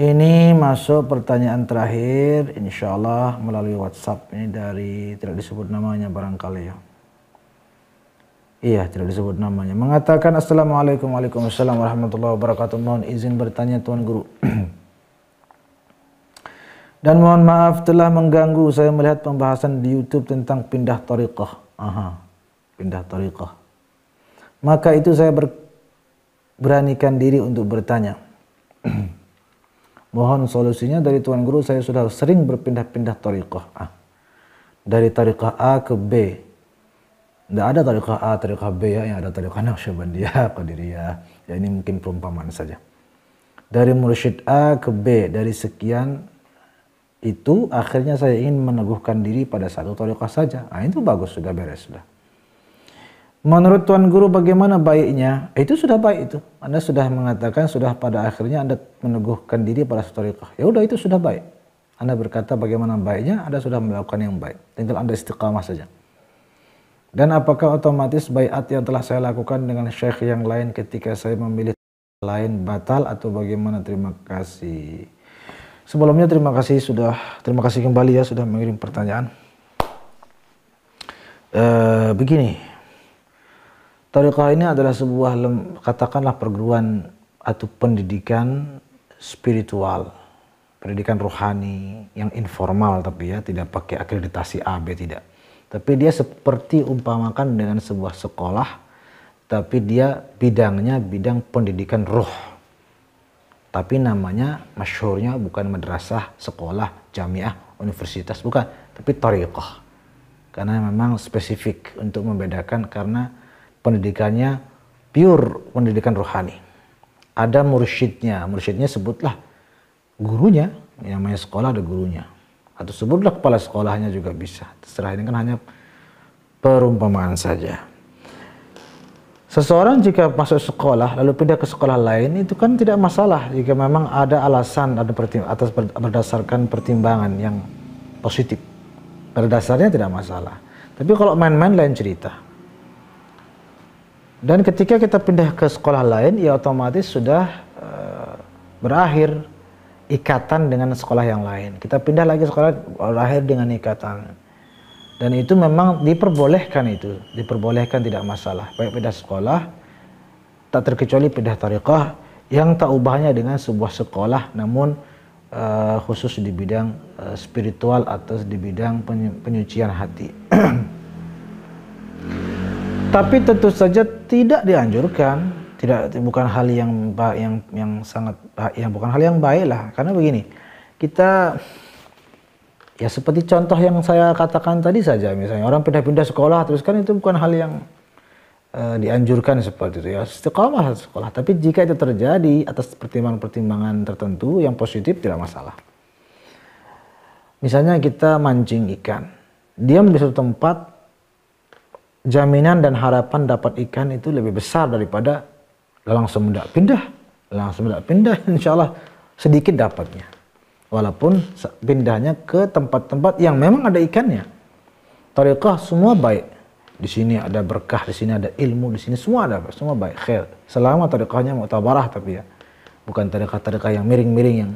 Ini masuk pertanyaan terakhir, insya Allah melalui WhatsApp ini dari tidak disebut namanya barangkali ya. Iya, tidak disebut namanya. Mengatakan Assalamualaikum warahmatullahi wabarakatuh. Mohon izin bertanya Tuan Guru. Dan mohon maaf telah mengganggu saya melihat pembahasan di YouTube tentang pindah tariqah. Aha, pindah tariqah. Maka itu saya ber, beranikan diri untuk bertanya. mohon solusinya dari Tuan Guru saya sudah sering berpindah-pindah tariqah. Ah. Dari tariqah A ke B. Tidak ada tariqah A, tariqah B ya, yang ada tariqah Naqsyabandiyah, Qadiriyah. Ya ini mungkin perumpamaan saja. Dari mursyid A ke B, dari sekian itu akhirnya saya ingin meneguhkan diri pada satu tarikhah saja. Nah, itu bagus sudah beres sudah. Menurut Tuan Guru bagaimana baiknya? Itu sudah baik itu. Anda sudah mengatakan sudah pada akhirnya Anda meneguhkan diri pada satu tarikhah. Ya udah itu sudah baik. Anda berkata bagaimana baiknya, Anda sudah melakukan yang baik. Tinggal Anda istiqamah saja. Dan apakah otomatis bayat yang telah saya lakukan dengan syekh yang lain ketika saya memilih lain batal atau bagaimana? Terima kasih. Sebelumnya terima kasih sudah terima kasih kembali ya sudah mengirim pertanyaan. E, begini, tarekat ini adalah sebuah lem, katakanlah perguruan atau pendidikan spiritual, pendidikan rohani yang informal tapi ya tidak pakai akreditasi AB tidak. Tapi dia seperti umpamakan dengan sebuah sekolah tapi dia bidangnya bidang pendidikan roh tapi namanya masyhurnya bukan madrasah, sekolah, jamiah, universitas, bukan, tapi tariqah. Karena memang spesifik untuk membedakan karena pendidikannya pure pendidikan rohani. Ada mursyidnya, mursyidnya sebutlah gurunya, yang namanya sekolah ada gurunya. Atau sebutlah kepala sekolahnya juga bisa. Terserah ini kan hanya perumpamaan saja. Seseorang jika masuk sekolah lalu pindah ke sekolah lain itu kan tidak masalah jika memang ada alasan ada atas berdasarkan pertimbangan yang positif. berdasarnya tidak masalah. Tapi kalau main-main lain cerita. Dan ketika kita pindah ke sekolah lain, ya otomatis sudah uh, berakhir ikatan dengan sekolah yang lain. Kita pindah lagi sekolah berakhir dengan ikatan. Dan itu memang diperbolehkan itu, diperbolehkan tidak masalah. Baik pindah sekolah, tak terkecuali pindah tariqah yang tak ubahnya dengan sebuah sekolah namun uh, khusus di bidang uh, spiritual atau di bidang penyucian hati. Tapi tentu saja tidak dianjurkan, tidak bukan hal yang yang yang sangat yang bukan hal yang baik lah karena begini. Kita ya seperti contoh yang saya katakan tadi saja misalnya orang pindah-pindah sekolah terus kan itu bukan hal yang uh, dianjurkan seperti itu ya istiqamah sekolah tapi jika itu terjadi atas pertimbangan-pertimbangan tertentu yang positif tidak masalah misalnya kita mancing ikan diam di suatu tempat jaminan dan harapan dapat ikan itu lebih besar daripada langsung tidak pindah langsung tidak pindah insya Allah sedikit dapatnya Walaupun pindahnya ke tempat-tempat yang memang ada ikannya. Tariqah semua baik. Di sini ada berkah, di sini ada ilmu, di sini semua ada, semua baik, khair. Selama tariqahnya mu'tabarah tapi ya. Bukan tariqah-tariqah yang miring-miring yang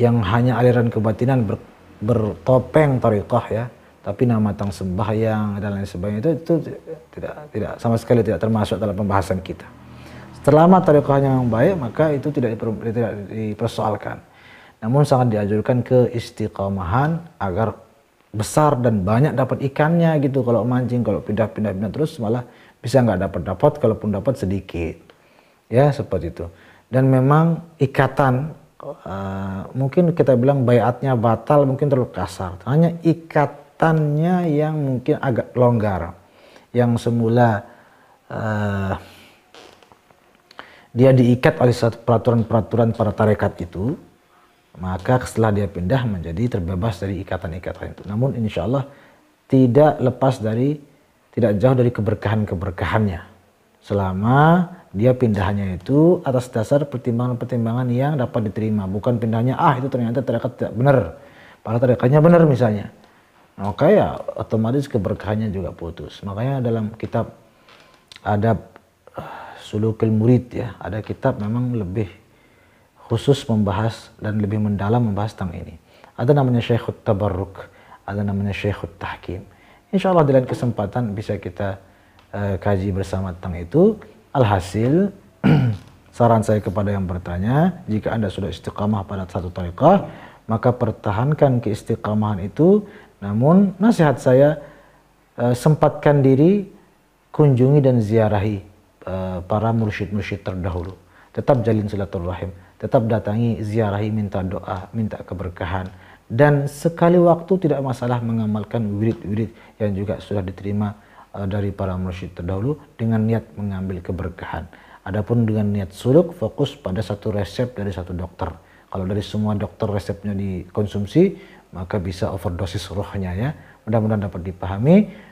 yang hanya aliran kebatinan ber, bertopeng tariqah ya tapi nama tang sembahyang dan lain sebagainya itu, itu tidak tidak sama sekali tidak termasuk dalam pembahasan kita. Selama tariqahnya yang baik maka itu tidak, diper, tidak dipersoalkan. Namun sangat dianjurkan ke istiqomahan agar besar dan banyak dapat ikannya gitu kalau mancing kalau pindah-pindah pindah terus malah bisa nggak dapat dapat kalaupun dapat sedikit ya seperti itu dan memang ikatan uh, mungkin kita bilang bayatnya batal mungkin terlalu kasar hanya ikatannya yang mungkin agak longgar yang semula uh, dia diikat oleh peraturan-peraturan para tarekat itu maka setelah dia pindah menjadi terbebas dari ikatan-ikatan itu. Namun insya Allah tidak lepas dari, tidak jauh dari keberkahan-keberkahannya. Selama dia pindahnya itu atas dasar pertimbangan-pertimbangan yang dapat diterima. Bukan pindahnya, ah itu ternyata terdekat tidak benar. Para terdekatnya benar misalnya. Maka ya otomatis keberkahannya juga putus. Makanya dalam kitab ada uh, eh, sulukil murid ya, ada kitab memang lebih khusus membahas dan lebih mendalam membahas tentang ini. Ada namanya Syekhut Tabarruk, ada namanya Syekhut Tahkim. Insya Allah dalam kesempatan bisa kita uh, kaji bersama tentang itu. Alhasil, saran saya kepada yang bertanya, jika Anda sudah istiqamah pada satu tariqah, maka pertahankan keistiqamahan itu. Namun nasihat saya, uh, sempatkan diri, kunjungi dan ziarahi uh, para mursyid-mursyid terdahulu. Tetap jalin silaturahim tetap datangi ziarahi minta doa, minta keberkahan. Dan sekali waktu tidak masalah mengamalkan wirid-wirid yang juga sudah diterima eh, dari para mursyid terdahulu dengan niat mengambil keberkahan. Adapun dengan niat suluk fokus pada satu resep dari satu dokter. Kalau dari semua dokter resepnya dikonsumsi, maka bisa overdosis rohnya ya. Mudah-mudahan dapat dipahami.